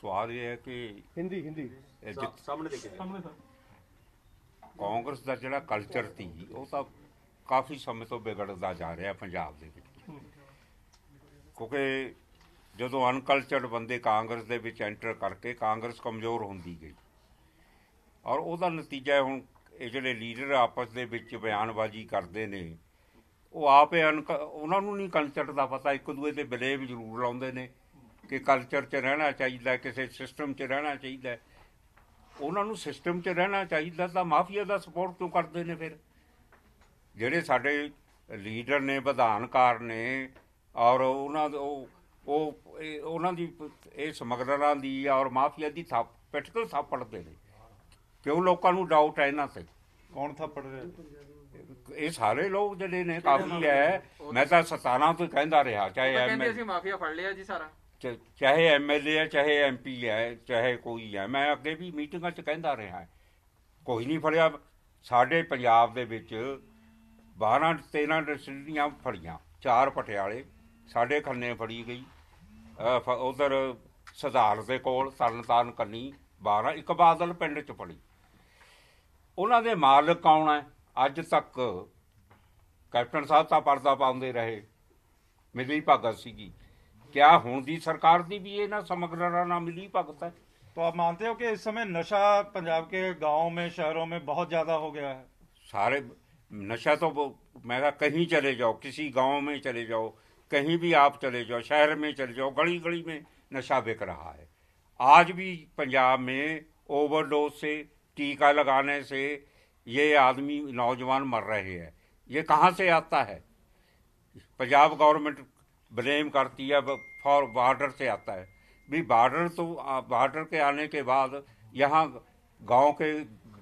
ਸਵਾਲ ਇਹ ਹੈ ਕਿ ਹਿੰਦੀ ਹਿੰਦੀ ਸਾਹਮਣੇ ਦੇਖਿਆ ਸਾਹਮਣੇ ਸਰ ਕਾਂਗਰਸ ਦਾ ਜਿਹੜਾ ਕਲਚਰ ਸੀ ਉਹ ਤਾਂ ਕਾਫੀ ਸਮੇਂ ਤੋਂ ਵਿਗੜਦਾ ਜਾ ਰਿਹਾ ਪੰਜਾਬ ਦੇ ਵਿੱਚ ਕਿਉਂਕਿ ਜਦੋਂ ਅਨਕਲਚਰਡ ਬੰਦੇ ਕਾਂਗਰਸ ਦੇ ਵਿੱਚ ਐਂਟਰ ਕਰਕੇ ਕਾਂਗਰਸ ਕਮਜ਼ੋਰ ਹੁੰਦੀ ਗਈ ਔਰ ਉਹਦਾ ਨਤੀਜਾ ਹੈ ਹੁਣ ਇਹ ਜਿਹੜੇ ਲੀਡਰ ਆਪਸ ਦੇ ਵਿੱਚ ਬਿਆਨਬਾਜ਼ੀ ਕਰਦੇ ਨੇ ਉਹ ਆਪੇ ਉਹਨਾਂ ਨੂੰ ਨਹੀਂ ਕਲਚਰ ਦਾ ਪਤਾ ਇੱਕ ਦੂਏ ਤੇ ਬਲੇਮ ਜ਼ਰੂਰ ਲਾਉਂਦੇ ਨੇ ਕਿ ਕਲਚਰ 'ਚ ਰਹਿਣਾ ਚਾਹੀਦਾ ਕਿਸੇ ਸਿਸਟਮ 'ਚ ਰਹਿਣਾ ਚਾਹੀਦਾ ਉਹਨਾਂ ਨੂੰ ਸਿਸਟਮ 'ਚ ਰਹਿਣਾ ਚਾਹੀਦਾ ਤਾਂ ਮਾਫੀਆ ਦਾ ਸਪੋਰਟ ਕਿਉਂ ਕਰਦੇ ਨੇ ਫਿਰ ਜਿਹੜੇ ਸਾਡੇ ਲੀਡਰ ਨੇ ਵਿਧਾਨਕਾਰ ਨੇ ਔਰ ਉਹਨਾਂ ਉਹ ਉਹ ਉਹਨਾਂ ਦੀ ਇਹ ਸਮਗਰਾਂ ਦੀ ਔਰ ਮਾਫੀਆ ਦੀ ਥਾਪ ਪੈਟਕਲ ਥਾਪੜਦੇ ਨੇ ਕਿਉਂ ਲੋਕਾਂ ਨੂੰ ਡਾਊਟ ਹੈ ਇਹਨਾਂ ਤੇ ਕੌਣ ਥਾਪੜ ਰਿਹਾ ਇਹ ਸਾਰੇ ਲੋਕ ਜਿਹੜੇ ਨੇ ਕਾਫੀ ਹੈ ਮੈਂ ਤਾਂ 17 ਤੋਂ ਕਹਿੰਦਾ ਰਿਹਾ ਚਾਹੇ ਐਮ ਐਲ ਸੀ ਮਾਫੀਆ ਫੜ ਲਿਆ ਜੀ ਸਾਰਾ ਚਾਹੇ ਐਮਐਲਏ ਹੈ ਚਾਹੇ ਐਮਪੀ ਹੈ ਚਾਹੇ ਕੋਈ ਹੈ ਮੈਂ ਅੱਗੇ ਵੀ ਮੀਟਿੰਗਾਂ 'ਚ ਕਹਿੰਦਾ ਰਿਹਾ ਕੋਈ ਨਹੀਂ ਫੜਿਆ ਸਾਡੇ ਪੰਜਾਬ ਦੇ ਵਿੱਚ 12 13 ਡਿਸਟ੍ਰਿਕਟਾਂ ਫੜੀਆਂ ਚਾਰ ਪਟਿਆਲੇ ਸਾਡੇ ਖੰਨੇ ਫੜੀ ਗਈ ਉਧਰ ਸਧਾਰ ਦੇ ਕੋਲ ਤਰਨਤਾਰਨ ਕੰਨੀ 12 ਇੱਕ ਬਾਦਲ ਪਿੰਡ 'ਚ ਫੜੀ ਉਹਨਾਂ ਦੇ ਮਾਲਕ ਕੌਣ ਹੈ ਅੱਜ ਤੱਕ ਕੈਪਟਨ ਸਾਹਿਬ ਤਾਂ ਪਰਦਾ ਪਾਉਂਦੇ ਰਹੇ ਮਿਲੀ ਭਗਤ ਸੀਗੀ क्या ਹੁਣ दी सरकार ਦੀ भी ये ना ਸਮਗਰਰਾ ना मिली भगत है तो आप मानते हो कि इस समय नशा पंजाब के गांव में शहरों में बहुत ज़्यादा हो गया है सारे नशा तो मैं कहीं चले जाओ किसी गांव में चले जाओ कहीं भी आप चले जाओ शहर में चले जाओ गली गली में नशा बिक रहा है आज भी पंजाब में ओवरडोज से टीका लगाने से ये आदमी नौजवान मर रहे हैं ये कहाँ से आता है पंजाब गवर्नमेंट ब्लेम करती है फॉर बॉर्डर से आता है भी बॉर्डर तो बॉर्डर के आने के बाद यहाँ गांव के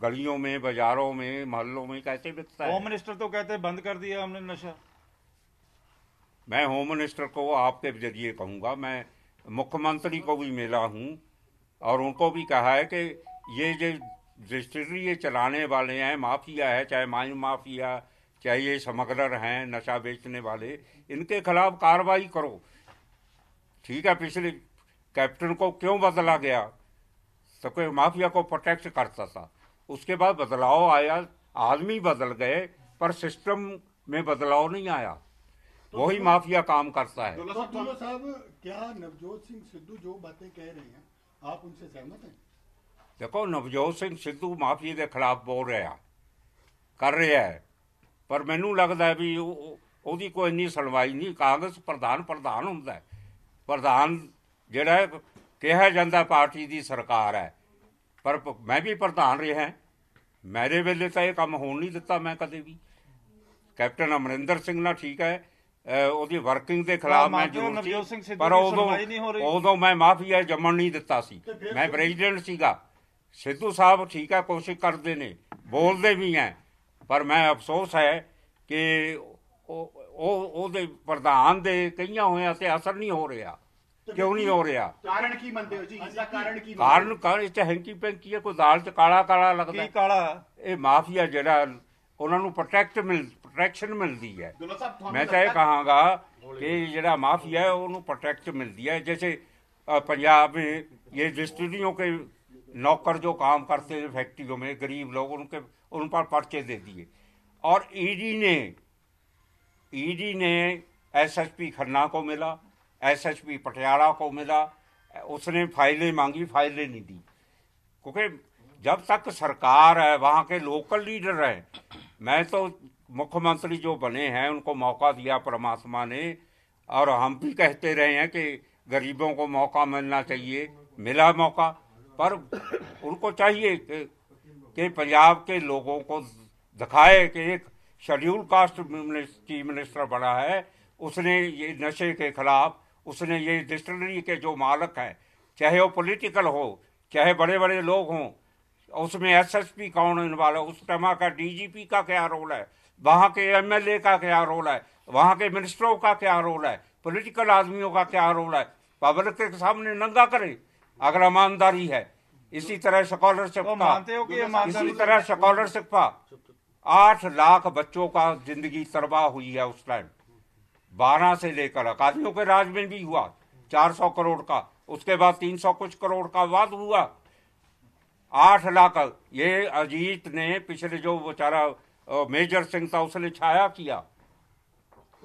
गलियों में बाजारों में मोहल्लों में कैसे बिकता है होम मिनिस्टर तो कहते हैं बंद कर दिया हमने नशा मैं होम मिनिस्टर को आपके जरिए कहूँगा मैं मुख्यमंत्री को भी मिला हूँ और उनको भी कहा है कि ये जो डिस्ट्रिक्ट ये चलाने वाले हैं माफिया है चाहे माइन माफिया चाहे ये समगलर हैं नशा बेचने वाले इनके खिलाफ कार्रवाई करो ठीक है पिछले कैप्टन को क्यों बदला गया सको माफिया को प्रोटेक्ट करता था उसके बाद बदलाव आया आदमी बदल गए पर सिस्टम में बदलाव नहीं आया तो वही माफिया काम करता है तो साहब क्या नवजोत सिंह सिद्धू जो बातें कह रहे हैं आप उनसे सहमत हैं देखो नवजोत सिंह सिद्धू माफिया के खिलाफ बोल रहे कर रहा है ਪਰ ਮੈਨੂੰ ਲੱਗਦਾ ਵੀ ਉਹ ਉਹਦੀ ਕੋਈ ਇੰਨੀ ਸੁਣਵਾਈ ਨਹੀਂ ਕਾਂਗਰਸ ਪ੍ਰਧਾਨ ਪ੍ਰਧਾਨ ਹੁੰਦਾ ਪ੍ਰਧਾਨ ਜਿਹੜਾ ਕਿਹਾ ਜਾਂਦਾ ਪਾਰਟੀ ਦੀ ਸਰਕਾਰ ਹੈ ਪਰ ਮੈਂ ਵੀ ਪ੍ਰਧਾਨ ਰਿਹਾ ਮੇਰੇ ਵੇਲੇ ਤਾਂ ਇਹ ਕੰਮ ਹੋਣ ਨਹੀਂ ਦਿੱਤਾ ਮੈਂ ਕਦੇ ਵੀ ਕੈਪਟਨ ਅਮਰਿੰਦਰ ਸਿੰਘ ਨਾਲ ਠੀਕ ਹੈ ਉਹਦੀ ਵਰਕਿੰਗ ਦੇ ਖਿਲਾਫ ਮੈਂ ਜ਼ਰੂਰ ਸੀ ਪਰ ਉਦੋਂ ਉਦੋਂ ਮੈਂ ਮਾਫੀਆ ਜੰਮਣ ਨਹੀਂ ਦਿੱਤਾ ਸੀ ਮੈਂ ਪ੍ਰੈਜ਼ੀਡੈਂਟ ਸੀਗਾ ਸਿੱਧੂ ਸਾਹਿਬ ਠੀਕ ਹੈ ਕੋਸ਼ਿਸ਼ ਕਰਦੇ ਨੇ ਬੋਲਦੇ ਵੀ ਐ ਪਰ ਮੈਂ ਅਫਸੋਸ ਹੈ ਕਿ ਉਹ ਉਹਦੇ ਪ੍ਰਧਾਨ ਦੇ ਕਈਆਂ ਹੋਇਆ ਤੇ ਅਸਰ ਨਹੀਂ ਹੋ ਰਿਹਾ ਕਿਉਂ ਨਹੀਂ ਹੋ ਰਿਹਾ ਕਾਰਨ ਕੀ ਮੰਨਦੇ ਹੋ ਜੀ ਇਸਦਾ ਕਾਰਨ ਕੀ ਕਾਰਨ ਕਾਰਨ ਇਸ ਤੇ ਹੈਂਕੀ ਪੈਂਕੀ ਹੈ ਕੋਈ ਦਾਲ ਚ ਕਾਲਾ ਕਾਲਾ ਲੱਗਦਾ ਕੀ ਕਾਲਾ ਇਹ ਮਾਫੀਆ ਜਿਹੜਾ ਉਹਨਾਂ ਨੂੰ ਪ੍ਰੋਟੈਕਟ ਮਿਲ ਪ੍ਰੋਟੈਕਸ਼ਨ ਮਿਲਦੀ ਹੈ ਮੈਂ ਤਾਂ ਇਹ ਕਹਾਂਗਾ ਕਿ ਜਿਹੜਾ ਮਾਫੀਆ ਹੈ ਉਹਨੂੰ ਪ੍ਰੋਟੈਕਟ ਮਿਲਦੀ ਹੈ ਜਿਵੇਂ ਪੰਜਾਬ में ये रजिस्ट्रियों के नौकर जो काम करते हैं फैक्ट्रियों ਗਰੀਬ गरीब लोग ਕੇ उन पर पर्चे दे दिए और ईडी ने ईडी ने एसएसपी खन्ना को मिला एसएसपी पटियाला को मिला उसने फाइलें मांगी फाइलें नहीं दी क्योंकि जब तक सरकार है वहाँ के लोकल लीडर हैं मैं तो मुख्यमंत्री जो बने हैं उनको मौका दिया परमात्मा ने और हम भी कहते रहे हैं कि गरीबों को मौका मिलना चाहिए मिला मौका पर उनको चाहिए कि कि पंजाब के लोगों को दिखाए कि एक शेड्यूल कास्ट चीफ मिनिस्टर बना है उसने ये नशे के खिलाफ उसने ये डिस्टलरी के जो मालक हैं चाहे वो पॉलिटिकल हो चाहे बड़े बड़े लोग हों उसमें एसएसपी कौन इन्वॉल्व है उस टमा का डीजीपी का क्या रोल है वहाँ के एमएलए का क्या रोल है वहाँ के मिनिस्टरों का क्या रोल है पॉलिटिकल आदमियों का क्या रोल है पब्लिक के सामने नंगा करें अगर ईमानदारी है इसी तरह स्कॉलरशिप का इसी तरह स्कॉलरशिप का आठ लाख बच्चों का जिंदगी तरबाह हुई है उस टाइम बारह से लेकर अकादियों के राज में भी हुआ चार सौ करोड़ का उसके बाद तीन सौ कुछ करोड़ का वाद हुआ आठ लाख ये अजीत ने पिछले जो बेचारा मेजर सिंह था उसने छाया किया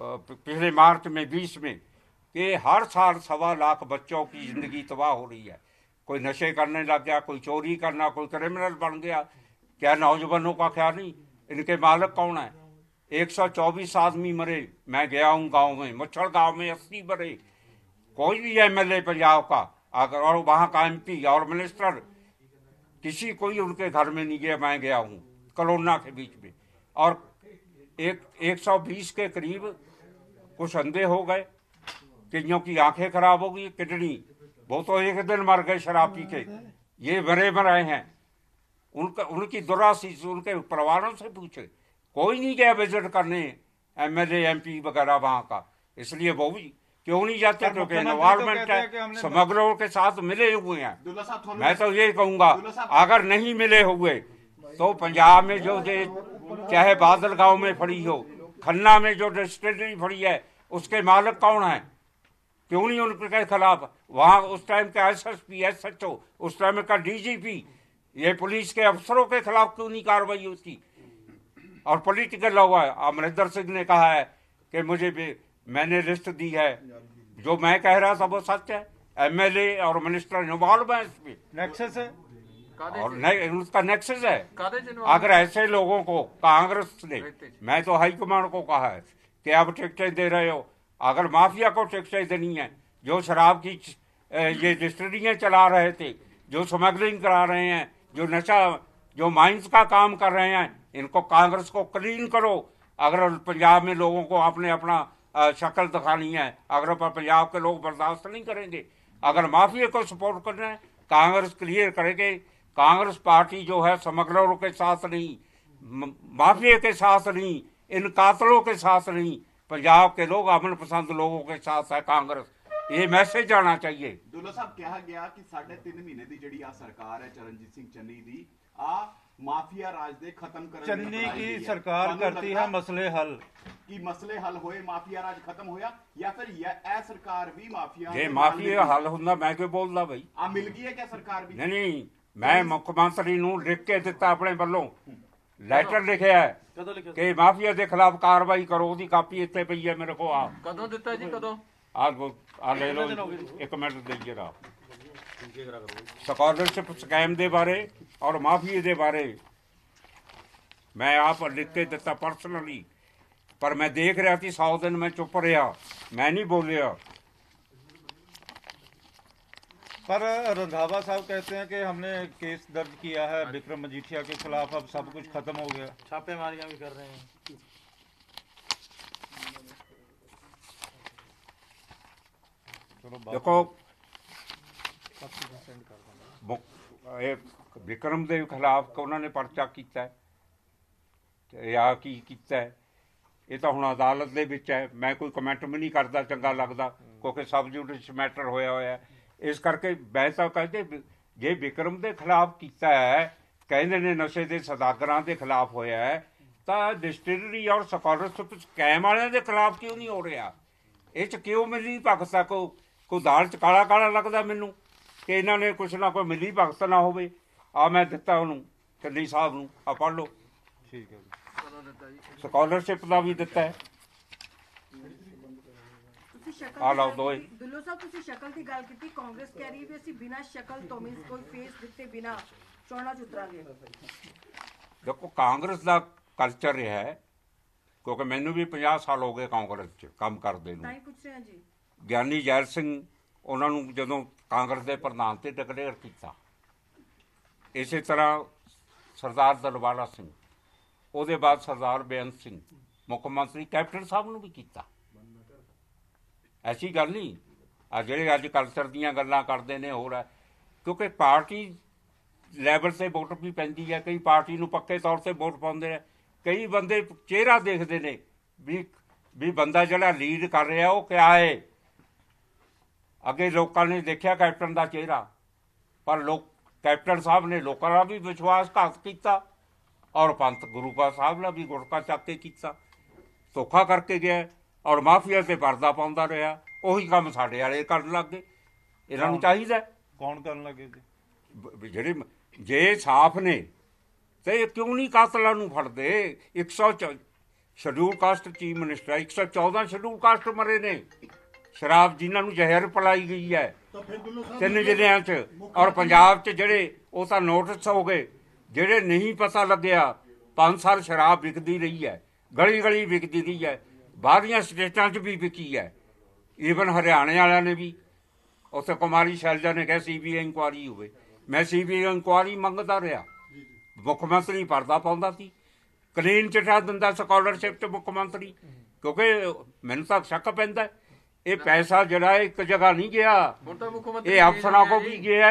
पिछले मार्च में बीस में कि हर साल सवा लाख बच्चों की जिंदगी तबाह हो रही है कोई नशे करने लग गया कोई चोरी करना कोई क्रिमिनल बन गया क्या नौजवानों का ख्याल नहीं इनके मालिक कौन है 124 आदमी मरे मैं गया हूँ गांव में मच्छर गांव में अस्सी मरे कोई भी एम एल पंजाब का अगर और वहाँ का एम पी और मिनिस्टर किसी कोई उनके घर में नहीं गया मैं गया हूँ कोरोना के बीच में और एक 120 के करीब कुछ अंधे हो गए किन्नों की आंखें खराब हो गई किडनी वो तो एक दिन मर गए शराब पी के हाँ, हाँ। ये मरे मराए हैं उनका उनकी दुरासी से उनके परिवारों से पूछे कोई नहीं गया विजिट करने एम एल एम पी वगैरह वहाँ का इसलिए वो भी क्यों नहीं जाते क्योंकि इन्वायरमेंट तो है समग्रों के साथ मिले हुए हैं मैं तो ये कहूँगा अगर नहीं मिले हुए तो पंजाब में जो दे चाहे बादल गांव में फड़ी हो खन्ना में जो डिस्टिलरी फड़ी है उसके मालिक कौन है क्यों नहीं उनके खिलाफ वहाँ उस टाइम के S S P S H O उस टाइम का डीजीपी ये पुलिस के अफसरों के खिलाफ क्यों नहीं कार्रवाई होती और पॉलिटिकल हुआ अमरिंदर सिंह ने कहा है कि मुझे भी मैंने लिस्ट दी है जो मैं कह रहा था वो सच है एमएलए और मिनिस्टर इन्वॉल्व है इसमें नेक्सेस है और ने, उसका नेक्सेस है अगर ऐसे लोगों को कांग्रेस ने मैं तो हाईकमांड को कहा है कि आप टिकटें दे रहे हो अगर माफिया को टैक्स देनी है जो शराब की ये डिस्ट्रियाँ चला रहे थे जो स्मगलिंग करा रहे हैं जो नशा जो माइंस का काम कर रहे हैं इनको कांग्रेस को क्लीन करो अगर पंजाब में लोगों को आपने अपना शक्ल दिखानी है अगर पंजाब के लोग बर्दाश्त नहीं करेंगे अगर माफिया को सपोर्ट करना है कांग्रेस क्लियर करेंगे कांग्रेस पार्टी जो है समग्रों के साथ नहीं माफिया के साथ नहीं इन कातलों के साथ नहीं ਪੰਜਾਬ ਕੇ ਲੋਕ अमन ਪਸੰਦ ਲੋਕੋ ਕੇ ਸਾਥ ਹੈ ਕਾਂਗਰਸ ਇਹ ਮੈਸੇਜ ਆਣਾ ਚਾਹੀਏ ਦੁੱਲਾ ਸਾਹਿਬ ਕਿਹਾ ਗਿਆ ਕਿ ਸਾਢੇ 3 ਮਹੀਨੇ ਦੀ ਜਿਹੜੀ ਆ ਸਰਕਾਰ ਹੈ ਚਰਨਜੀਤ ਸਿੰਘ ਚੰਨੀ ਦੀ ਆ ਮਾਫੀਆ ਰਾਜ ਦੇ ਖਤਮ ਕਰਨ ਦੀ ਕੀ ਸਰਕਾਰ की ਹੈ। ਮਸਲੇ ਹੱਲ ਕੀ ਮਸਲੇ ਹੱਲ ਹੋਏ ਮਾਫੀਆ ਰਾਜ ਖਤਮ ਹੋਇਆ ਜਾਂ ਫਿਰ ਇਹ ਸਰਕਾਰ ਵੀ ਮਾਫੀਆ ਜੇ ਮਾਫੀਆ ਹੱਲ ਹੁੰਦਾ ਮੈਂ ਕਿਉਂ ਬੋਲਦਾ ਬਈ ਆ ਮਿਲ ਗਈ ਹੈ ਕਿ ਸਰਕਾਰ ਵੀ ਨਹੀਂ ਨਹੀਂ ਮੈਂ ਮੁੱਖ ਮੰਤਰੀ ਨੂੰ ਲਿਖ ਕੇ ਦਿੱਤਾ ਆਪਣੇ ਵੱਲੋਂ ਲੈਟਰ ਲਿਖਿਆ ਹੈ ਕਦੋਂ ਲਿਖਿਆ ਕਿ ਮਾਫੀਆ ਦੇ ਖਿਲਾਫ ਕਾਰਵਾਈ ਕਰੋ ਉਹਦੀ ਕਾਪੀ ਇੱਥੇ ਪਈ ਹੈ ਮੇਰੇ ਕੋਲ ਆ ਕਦੋਂ ਦਿੱਤਾ ਜੀ ਕਦੋਂ ਆ ਲੈ ਲਓ ਇੱਕ ਮਿੰਟ ਦੇ ਜਰਾ ਸਕਾਲਰਸ਼ਿਪ ਸਕੈਮ ਦੇ ਬਾਰੇ ਔਰ ਮਾਫੀਆ ਦੇ ਬਾਰੇ ਮੈਂ ਆਪ ਲਿਖ ਕੇ ਦਿੱਤਾ ਪਰਸਨਲੀ ਪਰ ਮੈਂ ਦੇਖ ਰਿਹਾ ਸੀ 100 ਦਿਨ ਮੈਂ ਚੁੱਪ ਰਿਹਾ ਮੈਂ ਨਹੀਂ ਬੋਲਿਆ पर रंधावा साहब कहते हैं कि हमने केस दर्ज किया है विक्रम मजीठिया के खिलाफ अब सब कुछ खत्म हो गया छापेमारियां भी कर रहे हैं चलो देखो ਇੱਕ ਵਿਕਰਮ ਦੇ ਖਿਲਾਫ ਉਹਨਾਂ ਨੇ ਪਰਚਾ ਕੀਤਾ ਹੈ ਤੇ ਆ ਕੀ ਕੀਤਾ ਇਹ ਤਾਂ ਹੁਣ ਅਦਾਲਤ ਦੇ ਵਿੱਚ ਹੈ ਮੈਂ ਕੋਈ ਕਮੈਂਟ ਵੀ ਨਹੀਂ ਕਰਦਾ ਚੰਗਾ ਲੱਗਦਾ ਕਿਉਂਕਿ ਸਬ ਜੁਡੀਸ਼ ਮੈਟਰ ਹੋਇਆ ਹੋਇਆ ਹੈ ਇਸ ਕਰਕੇ ਬੈਸਾ ਕਹਿੰਦੇ ਜੇ ਵਿਕਰਮ ਦੇ ਖਿਲਾਫ ਕੀਤਾ ਹੈ ਕਹਿੰਦੇ ਨੇ ਨਸ਼ੇ ਦੇ ਸਦਾਗਰਾਂ ਦੇ ਖਿਲਾਫ ਹੋਇਆ ਹੈ ਤਾਂ ਡਿਸਟ੍ਰਿਕਟਰੀ ਔਰ ਸਕਾਲਰਸ਼ਿਪ ਸਕੈਮ ਵਾਲਿਆਂ ਦੇ ਖਿਲਾਫ ਕਿਉਂ ਨਹੀਂ ਹੋ ਰਿਹਾ ਇਹ ਚ ਕਿਉਂ ਮਿਲੀ ਭਗਤ ਕੋ ਕੋ ਦਾਲ ਚ ਕਾਲਾ ਕਾਲਾ ਲੱਗਦਾ ਮੈਨੂੰ ਕਿ ਇਹਨਾਂ ਨੇ ਕੁਛ ਨਾ ਕੋਈ ਮਿਲੀ ਭਗਤ ਨਾ ਹੋਵੇ ਆ ਮੈਂ ਦਿੱਤਾ ਉਹਨੂੰ ਕੰਨੀ ਸਾਹਿਬ ਨੂੰ ਆ ਪੜ ਲਓ ਠੀਕ ਹੈ ਜੀ ਸਕਾਲਰਸ਼ਿਪ ਦਾ ਵੀ ਦਿੱਤਾ ਹੈ ਸ਼ਕਲ ਆਲ ਲਓ ਦੋਏ। ਦੁੱਲੋ ਸਾਹਿਬ ਤੁਸੀਂ ਸ਼ਕਲ ਦੀ ਗੱਲ ਕੀਤੀ ਕਾਂਗਰਸ ਕਹਿ ਰਹੀ ਵੀ ਅਸੀਂ ਬਿਨਾਂ ਸ਼ਕਲ ਤੋਂ ਮੀਨਸ ਕੋਈ ਫੇਸ ਦਿੱਤੇ ਬਿਨਾਂ ਚੋਣਾਂ ਚ ਦੇਖੋ ਕਾਂਗਰਸ ਦਾ ਕਲਚਰ ਰਿਹਾ ਹੈ ਕਿਉਂਕਿ ਮੈਨੂੰ ਵੀ 50 ਸਾਲ ਹੋ ਗਏ ਕਾਂਗਰਸ 'ਚ ਕੰਮ ਕਰਦੇ ਨੂੰ ਤਾਂ ਹੀ ਪੁੱਛ ਰਿਹਾ ਜੀ ਗਿਆਨੀ ਜੈਲ ਸਿੰਘ ਉਹਨਾਂ ਨੂੰ ਜਦੋਂ ਕਾਂਗਰਸ ਦੇ ਪ੍ਰਧਾਨ ਤੇ ਡਿਕਲੇਅਰ ਕੀਤਾ ਇਸੇ ਤਰ੍ਹਾਂ ਸਰਦਾਰ ਦਲਵਾਲਾ ਸਿੰਘ ਉਹਦੇ ਬਾਅਦ ਸਰਦਾਰ ਬੇਅੰਤ ਸਿੰਘ ਮੁੱਖ ਮੰਤਰੀ ਕੈਪਟਨ ਸਾਹਿਬ ਨੂੰ ਵੀ ਕੀਤਾ ਐਸੀ ਗੱਲ ਨਹੀਂ ਆ ਜਿਹੜੇ ਅੱਜ ਕਲਚਰ ਦੀਆਂ ਗੱਲਾਂ ਕਰਦੇ ਨੇ ਹੋਰ ਹੈ ਕਿਉਂਕਿ ਪਾਰਟੀ ਲੈਵਲ ਤੇ ਵੋਟ ਵੀ ਪੈਂਦੀ ਹੈ ਕਈ ਪਾਰਟੀ ਨੂੰ ਪੱਕੇ ਤੌਰ ਤੇ ਵੋਟ ਪਾਉਂਦੇ ਨੇ ਕਈ ਬੰਦੇ ਚਿਹਰਾ ਦੇਖਦੇ ਨੇ ਵੀ ਵੀ ਬੰਦਾ ਜਿਹੜਾ ਲੀਡ ਕਰ ਰਿਹਾ ਉਹ ਕਿਆ ਹੈ ਅੱਗੇ ਲੋਕਾਂ ਨੇ ਦੇਖਿਆ ਕੈਪਟਨ ਦਾ ਚਿਹਰਾ ਪਰ ਲੋਕ ਕੈਪਟਨ ਸਾਹਿਬ ਨੇ ਲੋਕਾਂ ਦਾ ਵੀ ਵਿਸ਼ਵਾਸ ਘਾਤ ਕੀਤਾ ਔਰ ਪੰਥ ਗੁਰੂ ਸਾਹਿਬ ਨਾਲ ਵੀ ਗੁਰਕਾ ਚੱਕ ਕੇ ਕੀਤਾ ਧੋਖਾ ਕਰਕੇ ਗਿਆ ਔਰ ਮਾਫੀਆ ਤੇ ਪਰਦਾ ਪਾਉਂਦਾ ਰਿਹਾ ਉਹੀ ਕੰਮ ਸਾਡੇ ਵਾਲੇ ਕਰਨ ਲੱਗ ਗਏ ਇਹਨਾਂ ਨੂੰ ਚਾਹੀਦਾ ਕੌਣ ਕਰਨ ਲੱਗੇ ਜੀ ਜਿਹੜੇ ਜੇ ਸਾਫ ਨੇ ਤੇ ਕਿਉਂ ਨਹੀਂ ਕਾਤਲਾਂ ਨੂੰ ਫੜਦੇ 100 schedule caste chief minister 114 schedule caste ਮਰੇ ਨੇ ਸ਼ਰਾਬ ਜਿਨ੍ਹਾਂ ਨੂੰ ਜ਼ਹਿਰ ਪਲਾਈ ਗਈ ਹੈ ਤਿੰਨ ਜ਼ਿਲ੍ਹਿਆਂ 'ਚ ਔਰ ਪੰਜਾਬ 'ਚ ਜਿਹੜੇ ਉਹ ਤਾਂ ਨੋਟਿਸ ਹੋ ਗਏ ਜਿਹੜੇ ਨਹੀਂ ਪਤਾ ਲੱਗਿਆ ਪੰਜ ਸਾਲ ਸ਼ਰਾਬ ਵਿਕਦੀ ਰਹੀ ਹੈ ਗਲੀ ਗਲੀ ਵਿਕਦੀ ਰਹੀ ਹੈ ਬਾਹਰੀਆਂ ਸਟੇਟਾਂ 'ਚ ਵੀ ਵਿਕੀ ਹੈ ਈਵਨ ਹਰਿਆਣੇ ਵਾਲਿਆਂ ਨੇ ਵੀ ਉੱਥੇ ਕੁਮਾਰੀ ਸ਼ੈਲਜਾ ਨੇ ਕਿਹਾ ਸੀਬੀਆਈ ਇਨਕੁਆਰੀ ਹੋਵੇ ਮੈਂ ਸੀਬੀਆਈ ਇਨਕੁਆਰੀ ਮੰਗਦਾ ਰਿਹਾ ਮੁੱਖ ਮੰਤਰੀ ਪਰਦਾ ਪਾਉਂਦਾ ਸੀ ਕਲੀਨ ਚਿੱਠਾ ਦਿੰਦਾ ਸਕਾਲਰਸ਼ਿਪ ਤੇ ਮੁੱਖ ਮੰਤਰੀ ਕਿਉਂਕਿ ਮੈਨੂੰ ਤਾਂ ਸ਼ੱਕ ਪੈਂਦਾ ਇਹ ਪੈਸਾ ਜਿਹੜਾ ਇੱਕ ਜਗ੍ਹਾ ਨਹੀਂ ਗਿਆ ਇਹ ਅਫਸਰਾਂ ਕੋ ਵੀ ਗਿਆ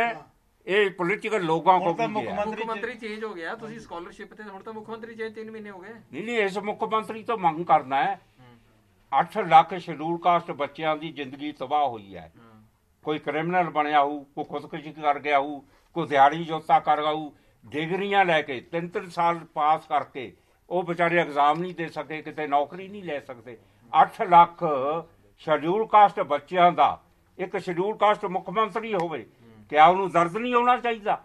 ਇਹ ਪੋਲੀਟੀਕਲ ਲੋਕਾਂ ਕੋ ਵੀ ਗਿਆ ਮੁੱਖ ਮੰਤਰੀ ਚੇਂਜ ਹੋ ਗਿਆ ਤੁਸੀਂ ਸਕਾਲਰਸ਼ਿਪ ਤੇ ਹੁਣ ਤਾਂ ਮੁੱਖ ਮੰਤਰੀ ਚੇਂਜ 3 ਮਹੀਨੇ ਹੋ ਗਏ ਨਹੀਂ ਨਹੀਂ ਇਸ ਮੁੱਖ ਮੰਤਰੀ ਤੋਂ ਮੰਗ ਕਰਨਾ ਹੈ 8 ਲੱਖ ਸ਼ਡਿਊਲ ਕਾਸਟ ਬੱਚਿਆਂ ਦੀ ਜ਼ਿੰਦਗੀ ਤਬਾਹ ਹੋਈ ਹੈ ਕੋਈ ਕ੍ਰਿਮੀਨਲ ਬਣਿਆ ਹੋ ਕੋ ਖੁਦਕੁਸ਼ੀ ਕਰ ਗਿਆ ਹੋ ਕੋ ਦਿਹਾੜੀ ਜੋਤਾ ਕਰ ਗਿਆ ਹੋ ਡਿਗਰੀਆਂ ਲੈ ਕੇ 3-3 ਸਾਲ ਪਾਸ ਕਰਕੇ ਉਹ ਵਿਚਾਰੇ ਐਗਜ਼ਾਮ ਨਹੀਂ ਦੇ ਸਕੇ ਕਿਤੇ ਨੌਕਰੀ ਨਹੀਂ ਲੈ ਸਕਦੇ 8 ਲੱਖ ਸ਼ਡਿਊਲ ਕਾਸਟ ਬੱਚਿਆਂ ਦਾ ਇੱਕ ਸ਼ਡਿਊਲ ਕਾਸਟ ਮੁੱਖ ਮੰਤਰੀ ਹੋਵੇ ਕਿਆ ਉਹਨੂੰ ਦਰਦ ਨਹੀਂ ਆਉਣਾ ਚਾਹੀਦਾ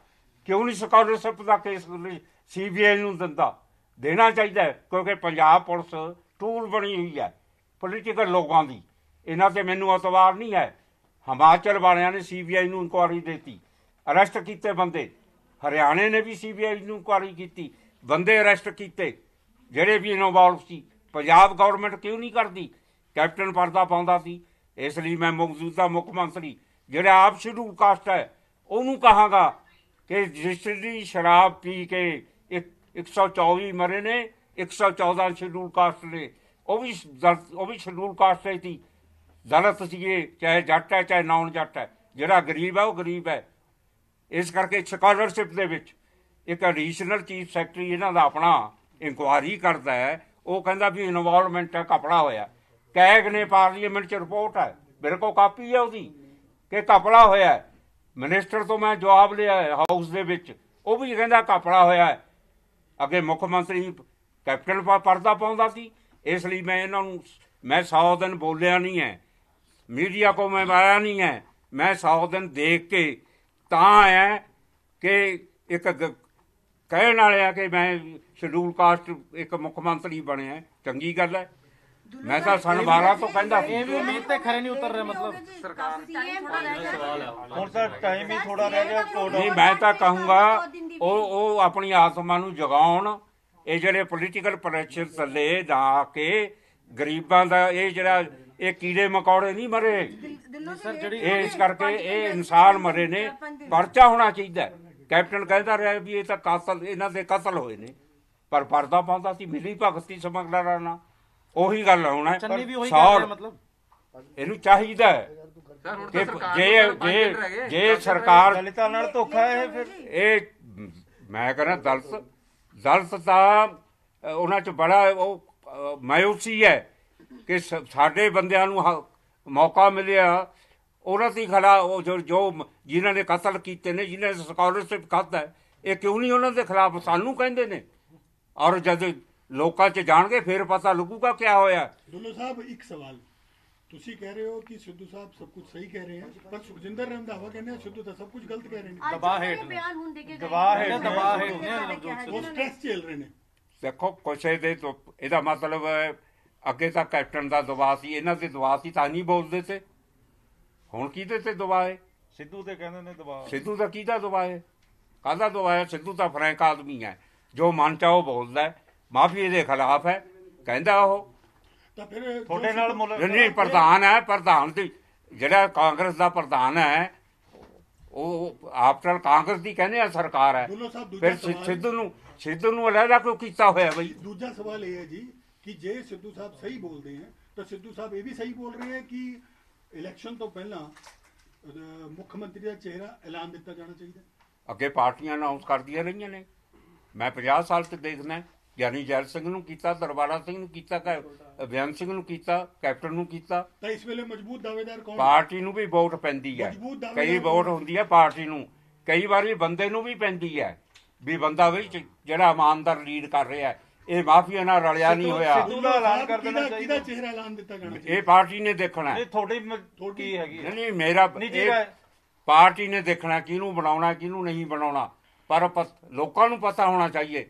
ਕਿਉਂ ਨਹੀਂ ਸਕਾਲਰਸ਼ਿਪ ਦਾ ਕੇਸ ਸੀਬੀਆਈ ਨੂੰ ਦਿੰਦਾ ਦੇਣਾ ਚਾਹੀਦਾ ਕਿਉਂਕਿ ਪੰਜਾਬ ਪੁਲਿਸ ਟੂਲ ਬਣੀ ਹੋਈ ਹੈ ਪੋਲੀਟੀਕਲ ਲੋਕਾਂ ਦੀ ਇਹਨਾਂ ਤੇ ਮੈਨੂੰ ਅਤਵਾਰ ਨਹੀਂ ਹੈ ਹਿਮਾਚਲ ਵਾਲਿਆਂ ਨੇ ਸੀਬੀਆਈ ਨੂੰ ਇਨਕੁਆਰੀ ਦਿੱਤੀ ਅਰੈਸਟ ਕੀਤੇ ਬੰਦੇ ਹਰਿਆਣੇ ਨੇ ਵੀ ਸੀਬੀਆਈ ਨੂੰ ਇਨਕੁਆਰੀ ਕੀਤੀ ਬੰਦੇ ਅਰੈਸਟ ਕੀਤੇ ਜਿਹੜੇ ਵੀ ਇਨਵੋਲਵ ਸੀ ਪੰਜਾਬ ਗਵਰਨਮੈਂਟ ਕਿਉਂ ਨਹੀਂ ਕਰਦੀ ਕੈਪਟਨ ਪਰਦਾ ਪਾਉਂਦਾ ਸੀ ਇਸ ਲਈ ਮੈਂ ਮੌਜੂਦਾ ਮੁੱਖ ਮੰਤਰੀ ਜਿਹੜਾ ਆਪ ਸ਼ੁਰੂ ਕਾਸਟ ਹੈ ਉਹਨੂੰ ਕਹਾਂਗਾ ਕਿ ਜਿਸ ਸ਼ਰਾਬ ਪੀ ਕੇ 124 ਮਰੇ ਨੇ 114 ਸ਼ਡਿਊਲ ਕਾਸਟ ਨੇ ਉਹ ਵੀ ਉਹ ਵੀ ਸ਼ਡਿਊਲ ਕਾਸਟ ਹੈ ਸੀ ਦਲਤ ਸੀਗੇ ਚਾਹੇ ਜੱਟ ਹੈ ਚਾਹੇ ਨਾਨ ਜੱਟ ਹੈ ਜਿਹੜਾ ਗਰੀਬ ਹੈ ਉਹ ਗਰੀਬ ਹੈ ਇਸ ਕਰਕੇ ਸਕਾਲਰਸ਼ਿਪ ਦੇ ਵਿੱਚ ਇੱਕ ਐਡੀਸ਼ਨਲ ਚੀਫ ਸੈਕਟਰੀ ਇਹਨਾਂ ਦਾ ਆਪਣਾ ਇਨਕੁਆਰੀ ਕਰਦਾ ਹੈ ਉਹ ਕਹਿੰਦਾ ਵੀ ਇਨਵੋਲਵਮੈਂਟ ਕਪੜਾ ਹੋਇਆ ਕੈਗ ਨੇ ਪਾਰਲੀਮੈਂਟ 'ਚ ਰਿਪੋਰਟ ਹੈ ਮੇਰੇ ਕੋਲ ਕਾਪੀ ਹੈ ਉਹਦੀ ਕਿ ਕਪੜਾ ਹੋਇਆ ਹੈ। ਮਿਨਿਸਟਰ ਤੋਂ ਮੈਂ ਜਵਾਬ ਲਿਆ ਹੈ ਹਾਊਸ ਦੇ ਵਿੱਚ ਉਹ ਵੀ ਕਹਿੰਦਾ ਕਪੜਾ ਹੋਇਆ ਹੈ। ਅੱਗੇ ਮੁੱਖ ਮੰਤਰੀ ਕੈਪਟਨ ਪਰਦਾ ਪਾਉਂਦਾ ਸੀ ਇਸ ਲਈ ਮੈਂ ਇਹਨਾਂ ਨੂੰ ਮੈਂ 100 ਦਿਨ ਬੋਲਿਆ ਨਹੀਂ ਹੈ ਮੀਡੀਆ ਕੋ ਮੈਂ ਬਾਇਆ ਨਹੀਂ ਹੈ ਮੈਂ 100 ਦਿਨ ਦੇਖ ਕੇ ਤਾਂ ਆਇਆ ਕਿ ਇੱਕ ਕਹਿਣ ਵਾਲਿਆ ਕਿ ਮੈਂ ਸ਼ਡਿਊਲ ਕਾਸਟ ਇੱਕ ਮੁੱਖ ਮੰਤਰੀ ਬਣਿਆ ਚੰਗੀ ਗੱਲ ਹੈ ਮੈਂ ਤਾਂ ਸਨ 12 ਤੋਂ ਕਹਿੰਦਾ ਇਹ ਵੀ ਉਮੀਦ ਤੇ ਖਰੇ ਨਹੀਂ ਉਤਰ ਰਿਹਾ ਮਤਲਬ ਸਰਕਾਰ ਹੁਣ ਤਾਂ ਟਾਈਮ ਹੀ ਥੋੜਾ ਰਹਿ ਗਿਆ ਨਹੀਂ ਮੈਂ ਤਾਂ ਕਹੂੰਗਾ ਉਹ ਉਹ ਆਪਣੀ ਆਤਮਾ ਨੂੰ ਜਗਾਉਣ ਇਹ ਜਿਹੜੇ ਪੋਲੀਟੀਕਲ ਪ੍ਰੈਸ਼ਰ ਥੱਲੇ ਦਾ ਕੇ ਗਰੀਬਾਂ ਦਾ ਇਹ ਜਿਹੜਾ ਇਹ ਕੀੜੇ ਮਕੌੜੇ ਨਹੀਂ ਮਰੇ ਇਹ ਇਸ ਕਰਕੇ ਇਹ ਇਨਸਾਨ ਮਰੇ ਨੇ ਪਰਚਾ ਹੋਣਾ ਚਾਹੀਦਾ ਕੈਪਟਨ ਕਹਿੰਦਾ ਰਿਹਾ ਵੀ ਇਹ ਤਾਂ ਕਤਲ ਇਹਨਾਂ ਦੇ ਕਤਲ ਹੋਏ ਨੇ ਪਰ ਪਰਦਾ ਪਾਉਂਦਾ ਸੀ ਮਿਲੀ ਭਗਤੀ ਸਮਗਲਰਾਂ ਨਾਲ ਉਹੀ ਗੱਲ ਹੋਣਾ ਹੈ ਮਤਲਬ ਇਹਨੂੰ ਚਾਹੀਦਾ ਕਿ ਜੇ ਜੇ ਜੇ ਸਰਕਾਰ ਦਲਿਤਾਂ ਨਾਲ ਧੋਖਾ ਇਹ ਫਿਰ ਇਹ ਮੈਂ ਕਹਿੰਦਾ ਦਲਤ ਦਲਤ ਤਾਂ ਉਹਨਾਂ 'ਚ ਬੜਾ ਉਹ ਮਾਇੂਸੀ ਹੈ ਕਿ ਸਾਡੇ ਬੰਦਿਆਂ ਨੂੰ ਮੌਕਾ ਮਿਲਿਆ ਉਹਨਾਂ ਦੀ ਖੜਾ ਉਹ ਜੋ ਜਿਨ੍ਹਾਂ ਨੇ ਕਤਲ ਕੀਤੇ ਨੇ ਜਿਨ੍ਹਾਂ ਨੇ ਸਕਾਲਰਸ਼ਿਪ ਖਾਤਾ ਇਹ ਕਿਉਂ ਨਹੀਂ ਉਹਨਾਂ ਦੇ ਖਿਲਾਫ ਸਾਨੂੰ ਕਹਿੰਦੇ ਨੇ ਔਰ ਜਦ ਲੋਕਾਂ 'ਚ ਜਾਣਗੇ ਫਿਰ ਪਤਾ ਲੱਗੂਗਾ ਕੀ ਹੋਇਆ ਦੁੱਲੋ ਸਾਹਿਬ ਇੱਕ ਸਵਾਲ ਤੁਸੀਂ ਕਹਿ ਰਹੇ ਹੋ ਕਿ ਸਿੱਧੂ ਸਾਹਿਬ ਸਭ ਕੁਝ ਸਹੀ ਕਹਿ ਰਹੇ ਹਨ ਪਰ ਸੁਖਜਿੰਦਰ ਰੰਧਾਵਾ ਕਹਿੰਦੇ ਆ ਸਿੱਧੂ ਤਾਂ ਸਭ ਕੁਝ ਗਲਤ ਕਹਿ ਰਹੇ ਨੇ ਦਬਾਹ ਹੈ ਬਿਆਨ ਹੁਣ ਦੇ ਕੇ ਗਏ ਦਬਾਅ ਹੇਠ ਨੇ, ਦਬਾਅ ਉਹ ਸਟ੍ਰੈਸ ਚੱਲ ਰਹੇ ਨੇ ਦੇਖੋ ਕੋਸ਼ੇ ਦੇ ਤੋਂ- ਇਹਦਾ ਮਤਲਬ ਹੈ, ਅੱਗੇ ਤਾਂ ਕੈਪਟਨ ਦਾ ਦਬਾਅ ਸੀ ਇਹਨਾਂ ਦੇ ਦਬਾਅ ਸੀ ਤਾਂ ਨਹੀਂ ਬੋਲਦੇ ਸੇ ਹੁਣ ਕਿਹਦੇ ਤੇ ਦਬਾਅ ਹੈ ਸਿੱਧੂ ਤੇ ਕਹਿੰਦੇ ਨੇ ਦਬਾਅ ਸਿੱਧੂ ਦਾ ਕੀ ਦਾ ਦਬਾਅ ਹੈ ਕਾਹਦਾ ਦਬਾਅ ਹੈ ਸਿੱਧੂ ਤਾਂ ਫਰੈਂਕ ਆਦਮੀ ਹੈ ਜੋ ਮਨ ਚਾਹੋ ਬੋਲਦਾ ਹੈ ਮਾਫੀ ਦੇ ਖਿਲਾਫ ਹੈ ਕਹਿੰਦਾ ਉਹ ਤਾਂ ਫਿਰ ਤੁਹਾਡੇ ਨਾਲ ਮੁਲਾਕਾਤ ਨਹੀਂ ਪ੍ਰਧਾਨ ਹੈ ਪ੍ਰਧਾਨ ਦੀ ਜਿਹੜਾ ਕਾਂਗਰਸ ਦਾ ਪ੍ਰਧਾਨ ਹੈ ਉਹ ਆਫਟਰ ਕਾਂਗਰਸ ਦੀ ਕਹਿੰਦੇ ਆ ਸਰਕਾਰ ਹੈ ਫਿਰ ਸਿੱਧੂ ਨੂੰ ਸਿੱਧੂ ਨੂੰ ਅਲੱਗਾ ਕੋਈ ਕੀਤਾ ਹੋਇਆ ਬਈ ਦੂਜਾ ਸਵਾਲ ਇਹ ਹੈ ਜੀ ਕਿ ਜੇ ਸਿੱਧੂ ਸਾਹਿਬ ਸਹੀ ਬੋਲਦੇ ਆ ਤਾਂ ਸਿੱਧੂ ਸਾਹਿਬ ਇਹ ਵੀ ਸਹੀ ਬੋਲ ਰਹੇ ਹੈ ਕਿ ਇਲੈਕਸ਼ਨ ਤੋਂ ਪਹਿਲਾਂ ਮੁੱਖ ਮੰਤਰੀ ਦਾ ਚਿਹਰਾ ਐਲਾਨ ਦਿੱਤਾ ਜਾਣਾ ਚਾਹੀਦਾ ਅੱਗੇ ਪਾਰਟੀਆਂ ਅਨਾਉਂਸ ਕਰਦੀਆਂ ਰਹੀਆਂ ਨੇ ਮੈਂ 50 ਸਾਲ ਤੱਕ ਦੇਖਣਾ ਗਿਆਨੀ ਜੈਲ ਸਿੰਘ ਨੂੰ ਕੀਤਾ ਦਰਬਾਰਾ ਸਿੰਘ ਨੂੰ ਕੀਤਾ ਕਾ ਬਿਆਨ ਸਿੰਘ ਨੂੰ ਕੀਤਾ ਕੈਪਟਨ ਨੂੰ ਕੀਤਾ ਤਾਂ ਇਸ ਵੇਲੇ ਮਜ਼ਬੂਤ ਦਾਵੇਦਾਰ ਕੌਣ ਪਾਰਟੀ ਨੂੰ ਵੀ ਵੋਟ ਪੈਂਦੀ ਹੈ ਕਈ ਵੋਟ ਹੁੰਦੀ ਹੈ ਪਾਰਟੀ ਨੂੰ ਕਈ ਵਾਰੀ ਬੰਦੇ ਨੂੰ ਵੀ ਪੈਂਦੀ ਹੈ ਵੀ ਬੰਦਾ ਵੀ ਜਿਹੜਾ ਇਮਾਨਦਾਰ ਲੀਡ ਕਰ ਰਿਹਾ ਹੈ ਇਹ ਮਾਫੀਆ ਨਾਲ ਰਲਿਆ ਨਹੀਂ ਹੋਇਆ ਸਿੱਧੂ ਦਾ ਐਲਾਨ ਕਰ ਦੇਣਾ ਚਾਹੀਦਾ ਚਿਹਰਾ ਐਲਾਨ ਦਿੱਤਾ ਜਾਣਾ ਇਹ ਪਾਰਟੀ ਨੇ ਦੇਖਣਾ ਨਹੀਂ ਤੁਹਾਡੀ ਕੀ ਹੈਗੀ ਨਹੀਂ ਮੇਰਾ ਪਾਰਟੀ ਨੇ ਦੇਖਣਾ ਕਿਹਨੂੰ ਬਣਾਉਣਾ ਕਿਹਨੂੰ ਨਹੀਂ ਬਣਾਉਣਾ ਪਰ ਲੋਕਾਂ ਨੂੰ ਪਤਾ ਹੋਣਾ ਚਾਹੀਏ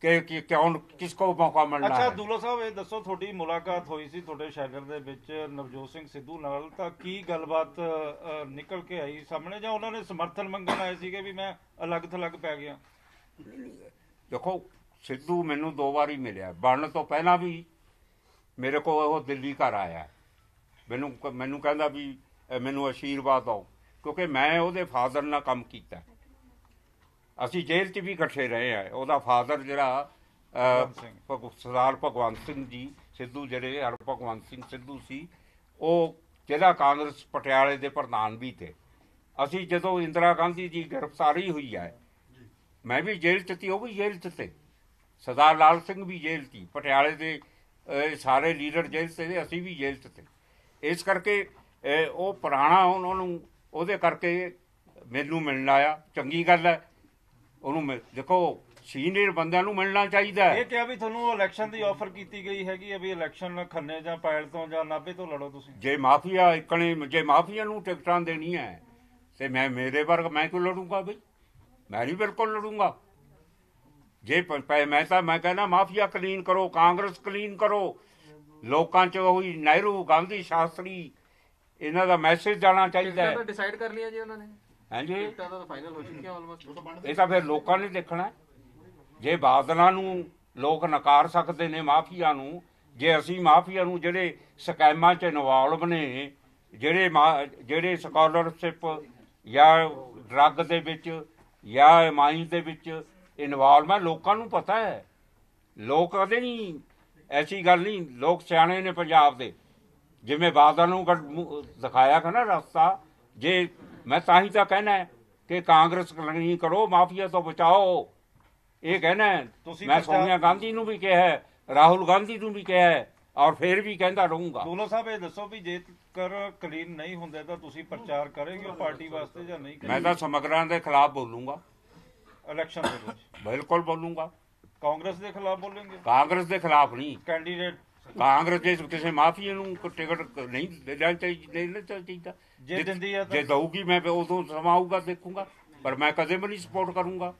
ਕਿ ਕਿ ਕੌਣ ਕਿਸ ਕੋ ਮੌਕਾ ਮਿਲਣਾ ਅੱਛਾ ਦੂਲੋ ਸਾਹਿਬ ਇਹ ਦੱਸੋ ਤੁਹਾਡੀ ਮੁਲਾਕਾਤ ਹੋਈ ਸੀ ਤੁਹਾਡੇ ਸ਼ਾਗਰਦ ਦੇ ਵਿੱਚ ਨਵਜੋਤ ਸਿੰਘ ਸਿੱਧੂ ਨਾਲ ਤਾਂ ਕੀ ਗੱਲਬਾਤ ਨਿਕਲ ਕੇ ਆਈ ਸਾਹਮਣੇ ਜਾਂ ਉਹਨਾਂ ਨੇ ਸਮਰਥਨ ਮੰਗਣ ਆਏ ਸੀਗੇ ਵੀ ਮੈਂ ਅਲੱਗ ਥਲੱਗ ਪੈ ਗਿਆ ਦੇਖੋ ਸਿੱਧੂ ਮੈਨੂੰ ਦੋ ਵਾਰੀ ਮਿਲਿਆ ਬਣਨ ਤੋਂ ਪਹਿਲਾਂ ਵੀ ਮੇਰੇ ਕੋਲ ਉਹ ਦਿੱਲੀ ਘਰ ਆਇਆ ਮੈਨੂੰ ਮੈਨੂੰ ਕਹਿੰਦਾ ਵੀ ਮੈਨੂੰ ਅਸ਼ੀਰਵਾਦ ਦਿਓ ਕਿਉਂਕਿ ਮੈਂ ਉਹਦੇ ਫਾਦਰ ਨਾਲ ਕੰਮ ਕੀਤਾ ਅਸੀਂ ਜੇਲ੍ਹ 'ਚ ਵੀ ਇਕੱਠੇ ਰਹੇ ਆ ਉਹਦਾ ਫਾਦਰ ਜਿਹੜਾ ਸਰਦਾਰ ਭਗਵੰਤ ਸਿੰਘ ਜੀ ਸਿੱਧੂ ਜਿਹੜੇ ਹਰ ਭਗਵੰਤ ਸਿੰਘ ਸਿੱਧੂ ਸੀ ਉਹ ਜਿਹੜਾ ਕਾਂਗਰਸ ਪਟਿਆਲੇ ਦੇ ਪ੍ਰਧਾਨ ਵੀ ਤੇ ਅਸੀਂ ਜਦੋਂ ਇੰਦਰਾ ਗਾਂਧੀ ਜੀ ਗ੍ਰਿਫਤਾਰੀ ਹੋਈ ਹੈ ਮੈਂ ਵੀ ਜੇਲ੍ਹ 'ਚ ਸੀ ਉਹ ਵੀ ਜੇਲ੍ਹ 'ਚ ਸੀ ਸਰਦਾਰ ਲਾਲ ਸਿੰਘ ਵੀ ਜੇਲ੍ਹ 'ਚ ਸੀ ਪਟਿਆਲੇ ਦੇ ਸਾਰੇ ਲੀਡਰ ਜੇਲ੍ਹ 'ਚ ਸੀ ਅਸੀਂ ਵੀ ਜੇਲ੍ਹ 'ਚ ਸੀ ਇਸ ਕਰਕੇ ਉਹ ਪੁਰਾਣਾ ਉਹਨਾਂ ਨੂੰ ਉਹਦੇ ਕਰਕੇ ਮੈਨੂੰ ਮਿਲਣ ਆਇਆ ਚੰਗੀ ਗੱਲ ਹੈ ਉਹਨੂੰ ਦੇਖੋ ਸੀਨੀਅਰ ਬੰਦਿਆਂ ਨੂੰ ਮਿਲਣਾ ਚਾਹੀਦਾ ਹੈ। ਇਹ ਕਿਹਾ ਵੀ ਤੁਹਾਨੂੰ ਇਲੈਕਸ਼ਨ ਦੀ ਆਫਰ ਕੀਤੀ ਗਈ ਹੈਗੀ ਹੈ ਵੀ ਇਲੈਕਸ਼ਨ ਖੰਨੇ ਜਾਂ ਪੈਲ ਤੋਂ ਜਾਂ ਨਾਭੇ ਤੋਂ ਲੜੋ ਤੁਸੀਂ ਜੇ ਮਾਫੀਆ ਇਕਣੇ ਜੇ ਮਾਫੀਆ ਨੂੰ ਟਿਕਟਾਂ ਦੇਣੀਆਂ ਹੈ, ਤੇ ਮੈਂ ਮੇਰੇ ਵਰਗ ਮੈਂ ਕਿਉਂ ਲੜੂੰਗਾ ਬਈ ਮੈਂ ਨਹੀਂ ਬਿਲਕੁਲ ਲੜੂੰਗਾ ਜੇ ਪ- ਪੈ- ਮੈਂ ਤਾਂ ਮੈਂ ਕਹਿੰਦਾ ਮਾਫੀਆ ਕਲੀਨ ਕਰੋ ਕਾਂਗਰਸ ਕਲੀਨ ਕਰੋ ਲੋਕਾਂ 'ਚ ਉਹੀ ਨਹਿਰੂ ਗਾਂਧੀ ਸ਼ਾਸਤਰੀ ਇਹਨਾਂ ਦਾ ਮੈਸੇਜ ਜਾਣਾ ਚਾਹੀਦਾ ਹੈ ਡਿਸਾਈਡ ਕਰ ਲਿਆ ਜੀ ਉਹਨਾਂ ਨੇ ਹਾਂਜੀ ਟਿਕਟਾਂ ਦਾ ਫਾਈਨਲ ਹੋ ਚੁੱਕਿਆ ਆਲਮੋਸਟ ਇਹ ਤਾਂ ਫਿਰ ਲੋਕਾਂ ਨੇ ਦੇਖਣਾ ਜੇ ਬਾਦਲਾਂ ਨੂੰ ਲੋਕ ਨਕਾਰ ਸਕਦੇ ਨੇ ਮਾਫੀਆ ਨੂੰ ਜੇ ਅਸੀਂ ਮਾਫੀਆ ਨੂੰ ਜਿਹੜੇ ਸਕੈਮਾਂ 'ਚ ਇਨਵੋਲਵ ਨੇ ਜਿਹੜੇ ਜਿਹੜੇ ਸਕਾਲਰਸ਼ਿਪ ਜਾਂ ਡਰੱਗ ਦੇ ਵਿੱਚ ਜਾਂ ਮਾਈਂਡ ਦੇ ਵਿੱਚ ਇਨਵੋਲਵ ਹੈ ਲੋਕਾਂ ਨੂੰ ਪਤਾ ਹੈ ਲੋਕ ਕਦੇ ਨਹੀਂ ਐਸੀ ਗੱਲ ਨਹੀਂ ਲੋਕ ਸਿਆਣੇ ਨੇ ਪੰਜਾਬ ਦੇ ਜਿਵੇਂ ਬਾਦਲ ਨੂੰ ਦਿਖਾਇਆ ਕਿ ਨਾ ਰਸਤਾ ਜੇ ਮੈਂ ਤਾਂ ਹੀ ਤਾਂ ਕਹਿਣਾ ਕਿ ਕਾਂਗਰਸ ਕਰਨੀ ਕਰੋ ਮਾਫੀਆ ਤੋਂ ਬਚਾਓ ਇਹ ਕਹਿਣਾ ਮੈਂ ਸੋਨੀਆ ਗਾਂਧੀ ਨੂੰ ਵੀ ਕਿਹਾ ਹੈ ਰਾਹੁਲ ਗਾਂਧੀ ਨੂੰ ਵੀ ਕਿਹਾ ਹੈ ਔਰ ਫਿਰ ਵੀ ਕਹਿੰਦਾ ਰਹੂੰਗਾ ਦੋਨੋਂ ਸਾਹਿਬ ਇਹ ਦੱਸੋ ਵੀ ਜੇ ਕਰ ਕਲੀਨ ਨਹੀਂ ਹੁੰਦੇ ਤਾਂ ਤੁਸੀਂ ਪ੍ਰਚਾਰ ਕਰੋਗੇ ਪਾਰਟੀ ਵਾਸਤੇ ਜਾਂ ਨਹੀਂ ਮੈਂ ਤਾਂ ਸਮਗਰਾਂ ਦੇ ਖਿਲਾਫ ਬੋਲੂੰਗਾ ਇਲੈਕਸ਼ਨ ਦੇ ਵਿੱਚ ਬਿਲਕੁਲ ਬੋਲੂੰਗਾ ਕਾਂਗਰਸ ਦੇ ਖਿਲਾਫ ਬੋਲਣਗੇ ਕਾਂਗਰਸ ਦੇ ਖਿਲਾਫ ਨਹੀਂ ਕੈਂਡੀਡੇਟ ਕਾਂਗਰਸ ਦੇ ਕਿਸੇ ਮਾਫੀ ਨੂੰ ਟਿਕਟ ਨਹੀਂ ਦੇਣਾ ਚਾਹੀਦਾ ਨਹੀਂ ਚਾਹੀਦਾ ਜੇ ਦਿੰਦੀ ਆ ਜੇ ਦਊਗੀ ਮੈਂ ਉਦੋਂ ਸਮਾਊਗਾ ਦੇਖੂਗਾ ਪਰ ਮੈਂ ਕਦੇ ਵੀ ਨਹੀਂ ਸਪੋਰਟ ਕਰੂੰਗਾ